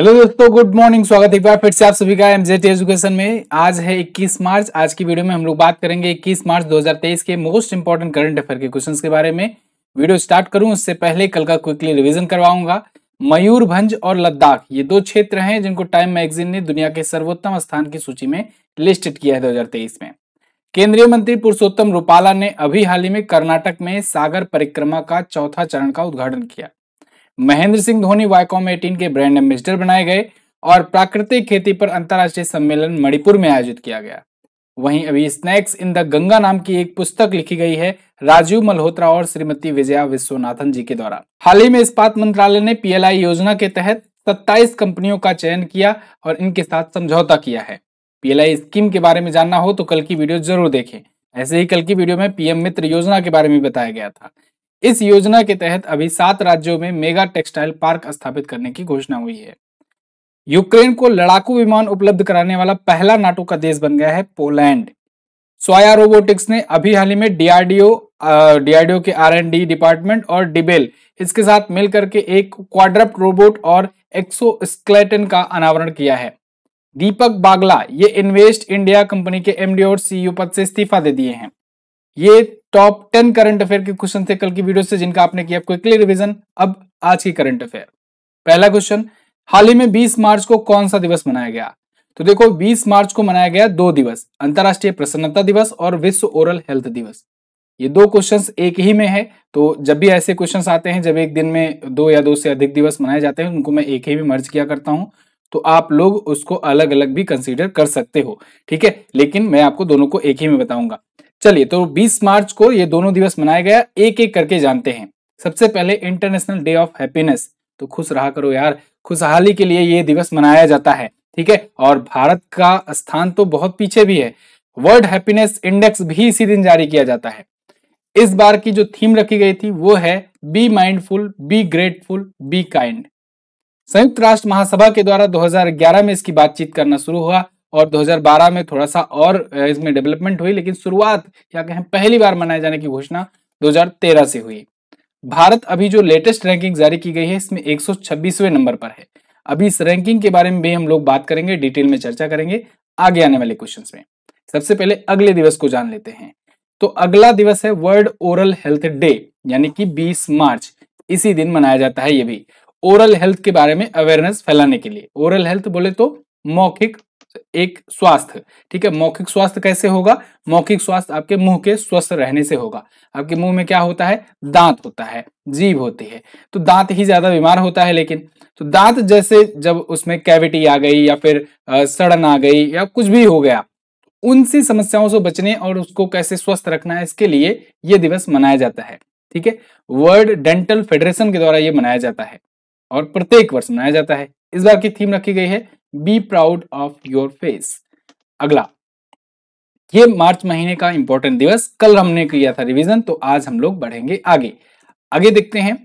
hello दोस्तों good morning स्वागत है एक बार फिर से आप सभी का एमजेट एजुकेशन में आज है 21 मार्च आज की वीडियो में हम लोग बात करेंगे 21 मार्च 2023 के मोस्ट इंपॉर्टेंट करंट अफेयर के क्वेश्चंस के बारे में वीडियो स्टार्ट करूं उससे पहले कल का क्विकली रिवीजन करवाऊंगा मयूरभंज और लद्दाख ये दो क्षेत्र हैं जिनको टाइम मैगजीन ने दुनिया के सर्वोत्तम स्थान की सूची में लिस्टेड किया है दो में केंद्रीय मंत्री पुरुषोत्तम रूपाला ने अभी हाल ही में कर्नाटक में सागर परिक्रमा का चौथा चरण का उद्घाटन किया महेंद्र सिंह धोनी वाईकॉम एटीन के ब्रांड एम्बेसडर बनाए गए और प्राकृतिक खेती पर अंतर्राष्ट्रीय सम्मेलन मणिपुर में आयोजित किया गया वहीं अभी स्नैक्स इन द गंगा नाम की एक पुस्तक लिखी गई है राजीव मल्होत्रा और श्रीमती विजया विश्वनाथन जी के द्वारा हाल ही में इस्पात मंत्रालय ने पीएलआई योजना के तहत 27 कंपनियों का चयन किया और इनके साथ समझौता किया है पीएलआई स्कीम के बारे में जानना हो तो कल की वीडियो जरूर देखें ऐसे ही कल की वीडियो में पीएम मित्र योजना के बारे में बताया गया था इस योजना के तहत अभी सात राज्यों में मेगा टेक्सटाइल पार्क स्थापित करने की घोषणा हुई है यूक्रेन को लड़ाकू विमान उपलब्ध कराने वाला पहला नाटो का देश बन गया है पोलैंड सोया रोबोटिक्स ने अभी हाल ही में डीआरडीओ डीआरडीओ के आर एंड डी डिपार्टमेंट और डिबेल इसके साथ मिलकर के एक क्वाड्रप रोबोट और एक्सोस्केलेटन का अनावरण किया है दीपक बागला ये इन्वेस्ट इंडिया कंपनी के एमडी और सीईओ पद से इस्तीफा दे दिए हैं ये टॉप टेन करंट अफेयर के क्वेश्चन थे कल की वीडियो से जिनका आपने किया क्विकली रिविजन अब आज की करंट अफेयर पहला क्वेश्चन हाल ही में 20 मार्च को कौन सा दिवस मनाया गया तो देखो 20 मार्च को मनाया गया दो दिवस अंतरराष्ट्रीय प्रसन्नता दिवस और विश्व ओरल हेल्थ दिवस ये दो क्वेश्चंस एक ही में है तो जब भी ऐसे क्वेश्चंस आते हैं जब एक दिन में दो या दो से अधिक दिवस मनाए जाते हैं उनको मैं एक ही में मर्ज किया करता हूं तो आप लोग उसको अलग अलग भी कंसीडर कर सकते हो ठीक है लेकिन मैं आपको दोनों को एक ही में बताऊंगा चलिए तो 20 मार्च को ये दोनों दिवस मनाया गया एक एक करके जानते हैं सबसे पहले इंटरनेशनल डे ऑफ हैप्पीनेस तो खुश रहा करो यार खुशहाली के लिए ये दिवस मनाया जाता है ठीक है और भारत का स्थान तो बहुत पीछे भी है वर्ल्ड हैप्पीनेस इंडेक्स भी इसी दिन जारी किया जाता है इस बार की जो थीम रखी गई थी वो है be mindful be grateful be kind संयुक्त राष्ट्र महासभा के द्वारा 2011 में इसकी बातचीत करना शुरू हुआ और 2012 में थोड़ा सा और इसमें डेवलपमेंट हुई लेकिन शुरुआत या कहें पहली बार मनाए जाने की घोषणा 2013 से हुई भारत अभी जो लेटेस्ट रैंकिंग जारी की गई है इसमें 126वें नंबर पर है अभी इस रैंकिंग के बारे में भी हम लोग बात करेंगे डिटेल में चर्चा करेंगे आगे आने वाले क्वेश्चन में सबसे पहले अगले दिवस को जान लेते हैं तो अगला दिवस है वर्ल्ड ओरल हेल्थ डे यानी कि 20 मार्च इसी दिन मनाया जाता है ये भी ओरल हेल्थ के बारे में अवेयरनेस फैलाने के लिए ओरल हेल्थ बोले तो मौखिक एक स्वास्थ्य ठीक है मौखिक स्वास्थ्य कैसे होगा मौखिक स्वास्थ्य आपके मुंह के स्वस्थ रहने से होगा आपके मुंह में क्या होता है दांत होता है जीभ होती है तो दांत ही ज्यादा बीमार होता है लेकिन तो दांत जैसे जब उसमें कैविटी आ गई या फिर सड़न आ गई या कुछ भी हो गया उनसी समस्याओं से बचने और उसको कैसे स्वस्थ रखना है इसके लिए ये दिवस मनाया जाता है ठीक है वर्ल्ड डेंटल फेडरेशन के द्वारा ये मनाया जाता है और प्रत्येक वर्ष मनाया जाता है इस बार की थीम रखी गई है be proud of your face अगला ये मार्च महीने का इंपॉर्टेंट दिवस कल हमने किया था रिवीजन तो आज हम लोग बढ़ेंगे आगे आगे देखते हैं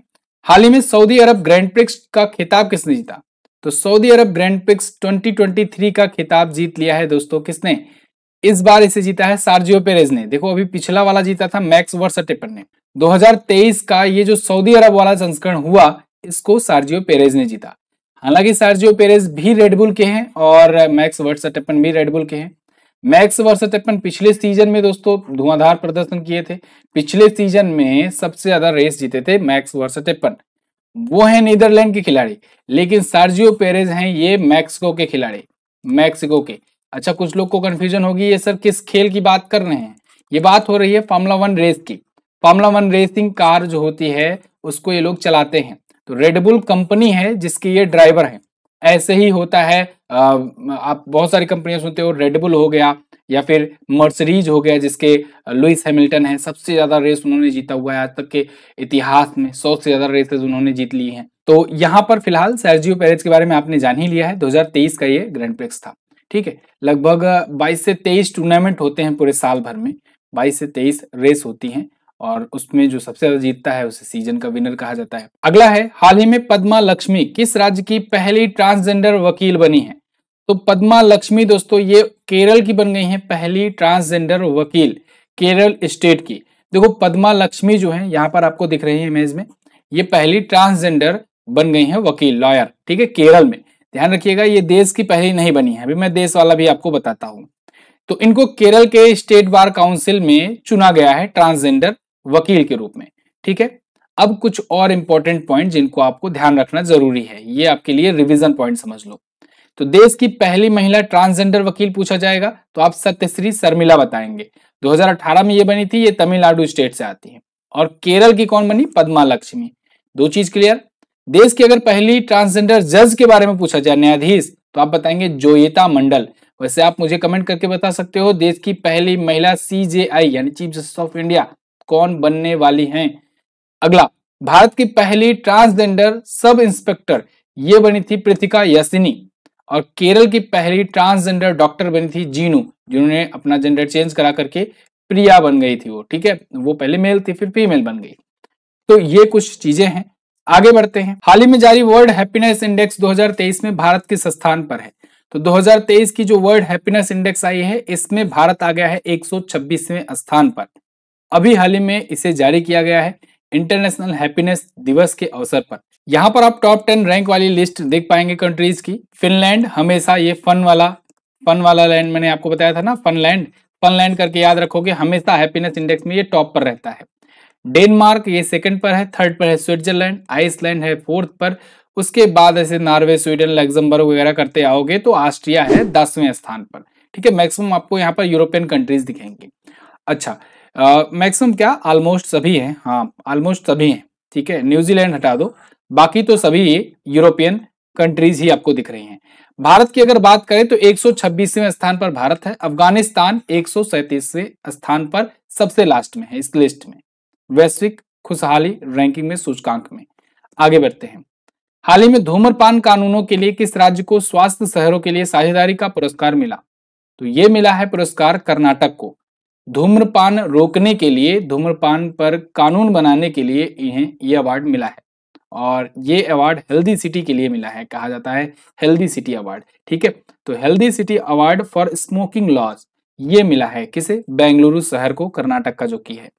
हाल ही में सऊदी अरब ग्रैंड प्रिक्स का खिताब किसने जीता तो सऊदी अरब ग्रैंड प्रिक्स 2023 का खिताब जीत लिया है दोस्तों किसने इस बार इसे जीता है सार्जियो पेरेज ने देखो अभी पिछला वाला जीता था मैक्स वर्सटेपर ने 2023 का ये जो सऊदी अरब वाला संस्करण हुआ इसको सार्जियो पेरेज ने जीता हालांकि सार्जियो पेरेस भी रेडबुल के हैं और मैक्स टेपन भी रेडबुल के हैं मैक्स टेपन पिछले सीजन में दोस्तों धुआंधार प्रदर्शन किए थे पिछले सीजन में सबसे ज्यादा रेस जीते थे मैक्स वर्सटप्पन वो है नीदरलैंड के खिलाड़ी लेकिन सार्जियो पेरेज हैं ये मैक्सिको के खिलाड़ी मैक्सिको के अच्छा कुछ लोग को कन्फ्यूजन होगी ये सर किस खेल की बात कर रहे हैं ये बात हो रही है फॉर्मुला वन रेस की फॉर्मुला वन रेसिंग कार जो होती है उसको ये लोग चलाते हैं तो रेडबुल कंपनी है जिसके ये ड्राइवर हैं ऐसे ही होता है आप बहुत सारी कंपनियां सुनते हो रेडबुल हो गया या फिर मर्सरीज हो गया जिसके लुइस हैमिल्टन है सबसे ज़्यादा रेस उन्होंने जीता हुआ है आज तक के इतिहास में सौ से ज़्यादा रेसेज उन्होंने जीत ली हैं तो यहाँ पर फिलहाल सर्जियो पेरेज के बारे में आपने जान ही लिया है 2023 का ये ग्रैंड प्रिक्स था ठीक है लगभग 22 से 23 टूर्नामेंट होते हैं पूरे साल भर में 22 से 23 रेस होती हैं और उसमें जो सबसे ज्यादा जीतता है उसे सीजन का विनर कहा जाता है अगला है हाल ही में पद्मा लक्ष्मी किस राज्य की पहली ट्रांसजेंडर वकील बनी है तो पद्मा लक्ष्मी दोस्तों ये केरल की बन गई है पहली ट्रांसजेंडर वकील केरल स्टेट की देखो पद्मा लक्ष्मी जो है यहाँ पर आपको दिख रही है इमेज में ये पहली ट्रांसजेंडर बन गई है वकील लॉयर ठीक है केरल में ध्यान रखिएगा ये देश की पहली नहीं बनी है अभी मैं देश वाला भी आपको बताता हूँ तो इनको केरल के स्टेट बार काउंसिल में चुना गया है ट्रांसजेंडर वकील के रूप में ठीक है अब कुछ और इंपॉर्टेंट पॉइंट जिनको आपको ध्यान रखना जरूरी है ये आपके लिए रिविजन पॉइंट समझ लो तो देश की पहली महिला ट्रांसजेंडर वकील पूछा जाएगा तो आप सत्यश्री शर्मिला बताएंगे 2018 में ये बनी थी ये तमिलनाडु स्टेट से आती है और केरल की कौन बनी पदमा लक्ष्मी दो चीज क्लियर देश की अगर पहली ट्रांसजेंडर जज के बारे में पूछा जाए न्यायाधीश तो आप बताएंगे जोयता मंडल वैसे आप मुझे कमेंट करके बता सकते हो देश की पहली महिला सी यानी चीफ जस्टिस ऑफ इंडिया कौन बनने वाली हैं अगला भारत की पहली ट्रांसजेंडर सब इंस्पेक्टर ये बनी थी प्रतिका यसिनी और केरल की पहली ट्रांसजेंडर डॉक्टर बनी थी जीनू जिन्होंने अपना जेंडर चेंज करा करके प्रिया बन गई थी वो ठीक है वो पहले मेल थी फिर फीमेल बन गई तो ये कुछ चीजें हैं आगे बढ़ते हैं हाल ही में जारी वर्ल्ड हैप्पीनेस इंडेक्स 2023 में भारत किस स्थान पर है तो 2023 की जो वर्ल्ड हैप्पीनेस इंडेक्स आई है इसमें भारत आ गया है एक स्थान पर अभी हाल ही में इसे जारी किया गया है इंटरनेशनल हैप्पीनेस दिवस के अवसर पर यहाँ पर आप टॉप टेन रैंक वाली लिस्ट देख पाएंगे कंट्रीज की फिनलैंड हमेशा ये फन वाला फन वाला लैंड मैंने आपको बताया था ना फनलैंड फनलैंड करके याद रखोगे हमेशा हैप्पीनेस इंडेक्स में ये टॉप पर रहता है डेनमार्क ये सेकंड पर है थर्ड पर है स्विट्जरलैंड आइसलैंड है फोर्थ पर उसके बाद ऐसे नॉर्वे स्वीडन लग्जमबर्ग वगैरह करते आओगे तो ऑस्ट्रिया है दसवें स्थान पर ठीक है मैक्सिमम आपको यहाँ पर यूरोपियन कंट्रीज दिखेंगे अच्छा मैक्सिमम क्या ऑलमोस्ट सभी हैं हाँ ऑलमोस्ट सभी हैं ठीक है न्यूजीलैंड हटा दो बाकी तो सभी यूरोपियन कंट्रीज ही आपको दिख रही हैं भारत की अगर बात करें तो 126वें स्थान पर भारत है अफगानिस्तान एक स्थान पर सबसे लास्ट में है इस लिस्ट में वैश्विक खुशहाली रैंकिंग में सूचकांक में आगे बढ़ते हैं हाल ही में धूम्रपान कानूनों के लिए किस राज्य को स्वास्थ्य शहरों के लिए साझेदारी का पुरस्कार मिला तो ये मिला है पुरस्कार कर्नाटक को धूम्रपान रोकने के लिए धूम्रपान पर कानून बनाने के लिए इन्हें ये अवार्ड मिला है और ये अवार्ड हेल्दी सिटी के लिए मिला है कहा जाता है हेल्दी सिटी अवार्ड ठीक है तो healthy city award for smoking laws ये मिला है किसे बेंगलुरु शहर को कर्नाटक का जो की है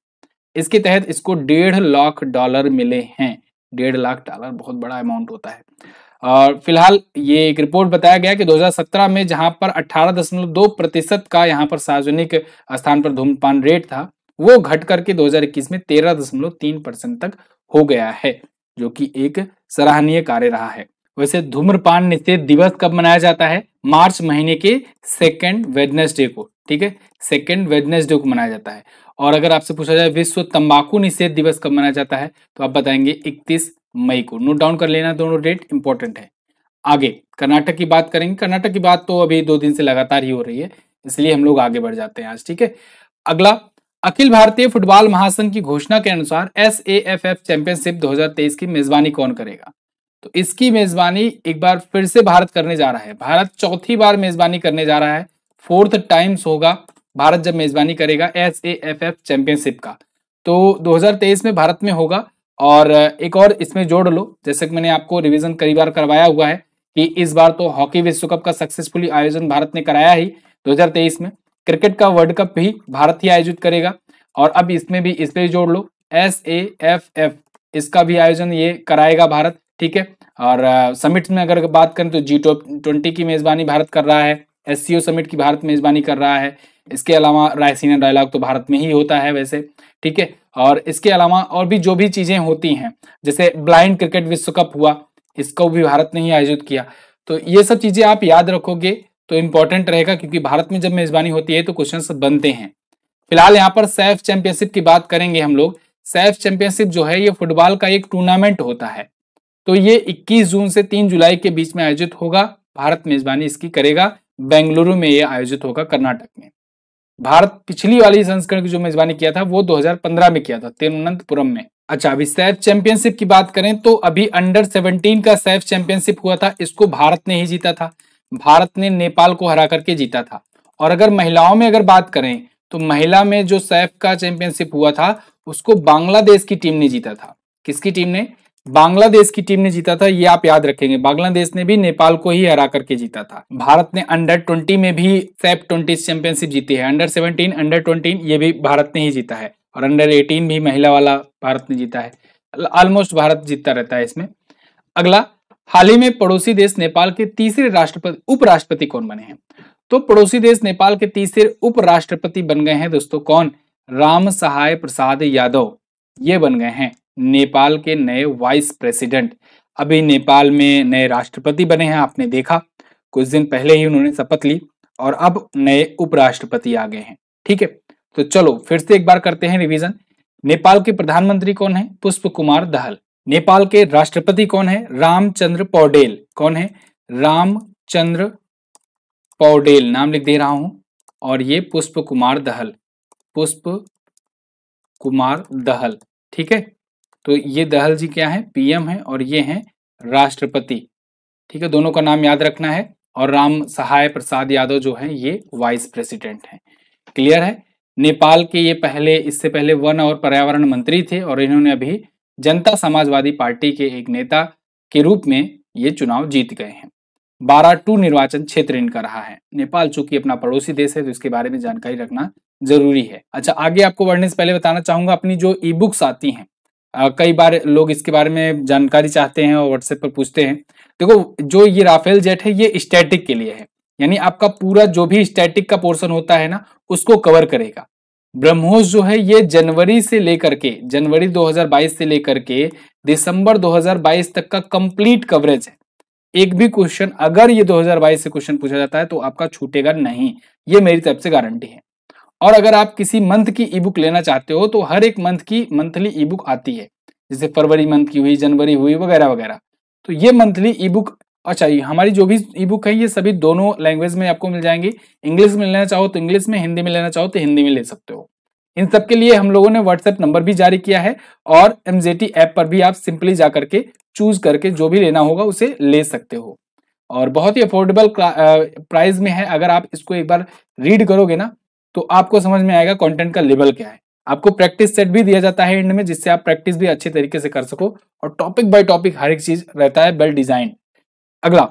इसके तहत इसको डेढ़ लाख डॉलर मिले हैं डेढ़ लाख डॉलर बहुत बड़ा अमाउंट होता है और फिलहाल ये एक रिपोर्ट बताया गया कि 2017 में जहां पर 18.2 प्रतिशत का यहां पर सार्वजनिक स्थान पर धूमपान रेट था वो घट करके 2021 में 13.3 परसेंट तक हो गया है जो कि एक सराहनीय कार्य रहा है वैसे धूम्रपान निषेध दिवस कब मनाया जाता है मार्च महीने के सेकेंड वेडनेसडे को ठीक है सेकेंड वेडनेसडे को मनाया जाता है और अगर आपसे पूछा जाए विश्व तंबाकू निषेध दिवस कब मनाया जाता है तो आप बताएंगे 31 मई को नोट डाउन कर लेना दोनों डेट इंपॉर्टेंट है आगे कर्नाटक की बात करेंगे कर्नाटक की बात तो अभी दो दिन से लगातार ही हो रही है इसलिए हम लोग आगे बढ़ जाते हैं आज ठीक है अगला अखिल भारतीय फुटबॉल महासंघ की घोषणा के अनुसार S A F F championship 2023 की मेजबानी कौन करेगा तो इसकी मेजबानी एक बार फिर से भारत करने जा रहा है भारत चौथी बार मेजबानी करने जा रहा है फोर्थ टाइम्स होगा भारत जब मेजबानी करेगा S A F F championship का तो 2023 में भारत में होगा और एक और इसमें जोड़ लो जैसे कि मैंने आपको रिवीजन कई बार करवाया हुआ है कि इस बार तो हॉकी विश्व कप का सक्सेसफुली आयोजन भारत ने कराया ही 2023 में क्रिकेट का वर्ल्ड कप भी भारत ही आयोजित करेगा और अब इसमें भी इस पर जोड़ लो एस ए एफ एफ इसका भी आयोजन ये कराएगा भारत ठीक है और समिट में अगर बात करें तो जी ट्वेंटी की मेजबानी भारत कर रहा है एस सी ओ समिट की भारत मेजबानी कर रहा है इसके अलावा रायसीना डायलॉग तो भारत में ही होता है वैसे ठीक है और इसके अलावा और भी जो भी चीज़ें होती हैं जैसे ब्लाइंड क्रिकेट विश्व कप हुआ इसको भी भारत ने ही आयोजित किया तो ये सब चीज़ें आप याद रखोगे तो इम्पोर्टेंट रहेगा क्योंकि भारत में जब मेजबानी होती है तो क्वेश्चन बनते हैं फिलहाल यहाँ पर सैफ चैंपियनशिप की बात करेंगे हम लोग सैफ चैंपियनशिप जो है ये फुटबॉल का एक टूर्नामेंट होता है तो ये 21 जून से 3 जुलाई के बीच में आयोजित होगा भारत मेजबानी इसकी करेगा बेंगलुरु में ये आयोजित होगा कर्नाटक में भारत पिछली वाली संस्करण की जो मेजबानी किया था वो 2015 में किया था तिरुवनंतपुरम में अच्छा अभी सैफ चैंपियनशिप की बात करें तो अभी अंडर 17 का सैफ चैंपियनशिप हुआ था इसको भारत ने ही जीता था भारत ने नेपाल को हरा करके जीता था और अगर महिलाओं में अगर बात करें तो महिला में जो सैफ का चैंपियनशिप हुआ था उसको बांग्लादेश की टीम ने जीता था किसकी टीम ने बांग्लादेश की टीम ने जीता था ये आप याद रखेंगे बांग्लादेश ने भी नेपाल को ही हरा करके जीता था भारत ने अंडर ट्वेंटी में भी सेप ट्वेंटी चैंपियनशिप जीती है अंडर सेवनटीन अंडर ट्वेंटी ये भी भारत ने ही जीता है और अंडर एटीन भी महिला वाला भारत ने जीता है ऑलमोस्ट भारत जीतता रहता है इसमें अगला हाल ही में पड़ोसी देश नेपाल के तीसरे राष्ट्रपति उपराष्ट्रपति कौन बने हैं तो पड़ोसी देश नेपाल के तीसरे उपराष्ट्रपति बन गए हैं दोस्तों कौन राम सहाय प्रसाद यादव ये बन गए हैं नेपाल के नए वाइस प्रेसिडेंट अभी नेपाल में नए राष्ट्रपति बने हैं आपने देखा कुछ दिन पहले ही उन्होंने शपथ ली और अब नए उपराष्ट्रपति आ गए हैं ठीक है तो चलो फिर से एक बार करते हैं रिवीजन नेपाल के प्रधानमंत्री कौन है पुष्प कुमार दहल नेपाल के राष्ट्रपति कौन है रामचंद्र पौडेल कौन है रामचंद्र पौडेल नाम लिख दे रहा हूं और ये पुष्प कुमार दहल पुष्प कुमार दहल ठीक है तो ये दहल जी क्या है पीएम है और ये हैं राष्ट्रपति ठीक है दोनों का नाम याद रखना है और राम सहाय प्रसाद यादव जो है ये वाइस प्रेसिडेंट है क्लियर है नेपाल के ये पहले इससे पहले वन और पर्यावरण मंत्री थे और इन्होंने अभी जनता समाजवादी पार्टी के एक नेता के रूप में ये चुनाव जीत गए हैं बारह टू निर्वाचन क्षेत्र इनका रहा है नेपाल चूंकि अपना पड़ोसी देश है तो इसके बारे में जानकारी रखना जरूरी है अच्छा आगे आपको बढ़ने से पहले बताना चाहूंगा अपनी जो ई बुक्स आती हैं कई बार लोग इसके बारे में जानकारी चाहते हैं और व्हाट्सएप पर पूछते हैं देखो जो ये राफेल जेट है ये स्टैटिक के लिए है यानी आपका पूरा जो भी स्टैटिक का पोर्शन होता है ना उसको कवर करेगा ब्रह्मोस जो है ये जनवरी से लेकर के जनवरी 2022 से लेकर के दिसंबर 2022 तक का कंप्लीट कवरेज है एक भी क्वेश्चन अगर ये 2022 से क्वेश्चन पूछा जाता है तो आपका छूटेगा नहीं ये मेरी तरफ से गारंटी है और अगर आप किसी मंथ की ई बुक लेना चाहते हो तो हर एक मंथ की मंथली ई बुक आती है जैसे फरवरी मंथ की हुई जनवरी हुई वगैरह वगैरह तो ये मंथली ई बुक अच्छा हमारी जो भी ई बुक है ये सभी दोनों लैंग्वेज में आपको मिल जाएंगी इंग्लिश में लेना चाहो तो इंग्लिश में हिंदी में लेना चाहो तो हिंदी में ले सकते हो इन सब के लिए हम लोगों ने व्हाट्सएप नंबर भी जारी किया है और एम ऐप पर भी आप सिंपली जा करके चूज करके जो भी लेना होगा उसे ले सकते हो और बहुत ही अफोर्डेबल प्राइस में है अगर आप इसको एक बार रीड करोगे ना तो आपको समझ में आएगा कंटेंट का लेवल क्या है आपको प्रैक्टिस सेट भी दिया जाता है एंड में जिससे आप प्रैक्टिस भी अच्छे तरीके से कर सको और टॉपिक बाय टॉपिक हर एक चीज रहता है वेल डिजाइन अगला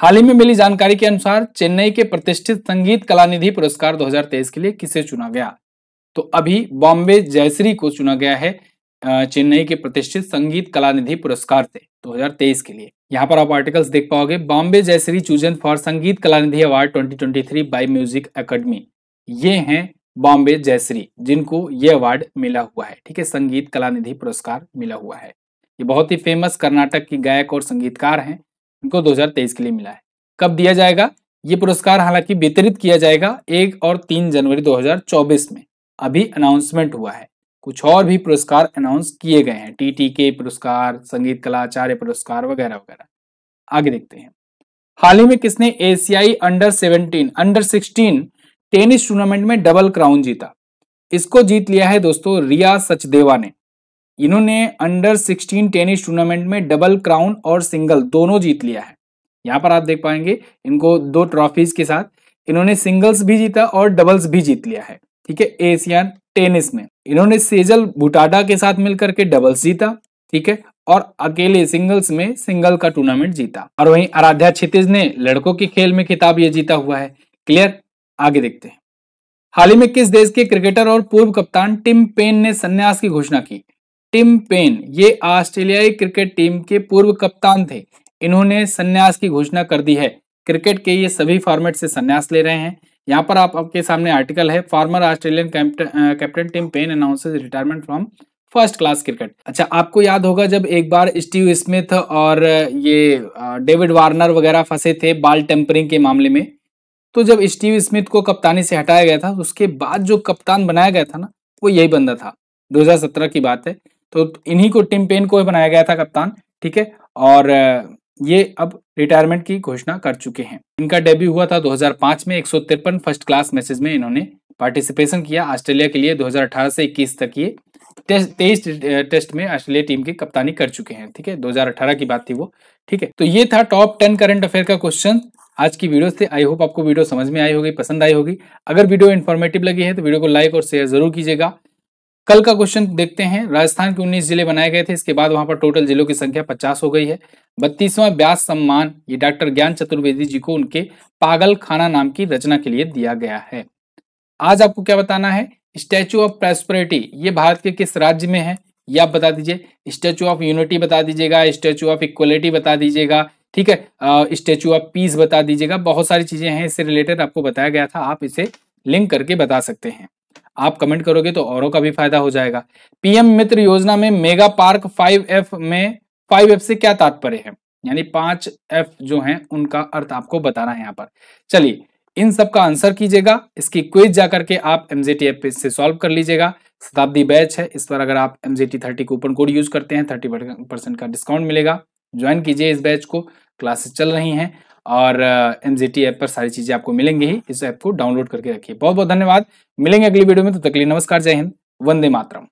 हाल ही में मिली जानकारी के अनुसार चेन्नई के प्रतिष्ठित संगीत कला निधि पुरस्कार 2023 के लिए किसे चुना गया तो अभी बॉम्बे जयश्री को चुना गया है चेन्नई के प्रतिष्ठित संगीत कला निधि पुरस्कार से 2023 के लिए यहाँ पर आप आर्टिकल्स देख पाओगे Bombay Jayashree chosen for Sangeet Kala Nidhi award 2023 by music academy ये हैं बॉम्बे जयश्री जिनको ये अवार्ड मिला हुआ है ठीक है संगीत कला निधि पुरस्कार मिला हुआ है ये बहुत ही फेमस कर्नाटक की गायक और संगीतकार हैं इनको 2023 के लिए मिला है कब दिया जाएगा ये पुरस्कार हालांकि वितरित किया जाएगा एक और तीन जनवरी 2024 में अभी अनाउंसमेंट हुआ है कुछ और भी पुरस्कार अनाउंस किए गए हैं टी टी के पुरस्कार संगीत कलाचार्य पुरस्कार वगैरह वगैरह आगे देखते हैं हाल ही में किसने एशियाई under seventeen under sixteen tennis tournament में डबल क्राउन जीता इसको जीत लिया है दोस्तों रिया सचदेवा ने इन्होंने अंडर 16 टेनिस टूर्नामेंट में डबल क्राउन और सिंगल दोनों जीत लिया है यहाँ पर आप देख पाएंगे इनको दो ट्रॉफीज के साथ इन्होंने सिंगल्स भी जीता और डबल्स भी जीत लिया है ठीक है एशियन टेनिस में इन्होंने सेजल बुटाडा के साथ मिलकर के डबल्स जीता ठीक है और अकेले सिंगल्स में सिंगल का टूर्नामेंट जीता और वहीं आराध्या क्षितिज ने लड़कों के खेल में खिताब ये जीता हुआ है क्लियर आगे देखते हैं हाल ही में किस देश के क्रिकेटर और पूर्व कप्तान टिम पेन ने संन्यास की घोषणा की टिम पेन ये ऑस्ट्रेलियाई क्रिकेट टीम के पूर्व कप्तान थे इन्होंने संन्यास की घोषणा कर दी है क्रिकेट के ये सभी फॉर्मेट से संन्यास ले रहे हैं यहाँ पर आप आपके सामने आर्टिकल है former Australian captain Tim Paine announces retirement from first class cricket अच्छा आपको याद होगा जब एक बार स्टीव स्मिथ और ये डेविड वार्नर वगैरह फंसे थे बाल टेम्परिंग के मामले में तो जब स्टीव स्मिथ को कप्तानी से हटाया गया था उसके बाद जो कप्तान बनाया गया था ना वो यही बंदा था 2017 की बात है तो इन्हीं को टिम पेन को बनाया गया था कप्तान ठीक है और ये अब रिटायरमेंट की घोषणा कर चुके हैं इनका डेब्यू हुआ था 2005 में एक फर्स्ट क्लास मैचेस में इन्होंने पार्टिसिपेशन किया ऑस्ट्रेलिया के लिए 2018 से 21 तक ये तेईस टेस्ट में ऑस्ट्रेलिया टीम की कप्तानी कर चुके हैं ठीक है 2018 की बात थी वो ठीक है तो ये था टॉप टेन करंट अफेयर का क्वेश्चन आज की वीडियो से आई होप आपको वीडियो समझ में आई होगी पसंद आई होगी अगर वीडियो इन्फॉर्मेटिव लगी है तो वीडियो को लाइक और शेयर जरूर कीजिएगा कल का क्वेश्चन देखते हैं राजस्थान के 19 जिले बनाए गए थे इसके बाद वहां पर टोटल जिलों की संख्या 50 हो गई है बत्तीसवां व्यास सम्मान ये डॉक्टर ज्ञान चतुर्वेदी जी को उनके पागल खाना नाम की रचना के लिए दिया गया है आज आपको क्या बताना है स्टैचू ऑफ प्रेस्परिटी ये भारत के किस राज्य में है ये आप बता दीजिए स्टैचू ऑफ यूनिटी बता दीजिएगा स्टैचू ऑफ इक्वलिटी बता दीजिएगा ठीक है स्टेचू ऑफ पीस बता दीजिएगा बहुत सारी चीजें हैं इससे रिलेटेड आपको बताया गया था आप इसे लिंक करके बता सकते हैं आप कमेंट करोगे तो औरों का भी फायदा हो जाएगा पीएम मित्र योजना में मेगा पार्क फाइव एफ में फाइव एफ से क्या तात्पर्य है यानी पांच एफ जो है उनका अर्थ आपको बताना है यहाँ पर चलिए इन सब का आंसर कीजिएगा इसकी क्विज जाकर के आप एमजेटी एप से सॉल्व कर लीजिएगा शताब्दी बैच है इस पर अगर आप MJT thirty coupon code use करते हैं थर्टी परसेंट का डिस्काउंट मिलेगा ज्वाइन कीजिए इस बैच को क्लासेस चल रही हैं और एम जी ऐप पर सारी चीज़ें आपको मिलेंगी ही इस ऐप को डाउनलोड करके रखिए बहुत बहुत धन्यवाद मिलेंगे अगली वीडियो में तो तकली नमस्कार जय हिंद वंदे मातरम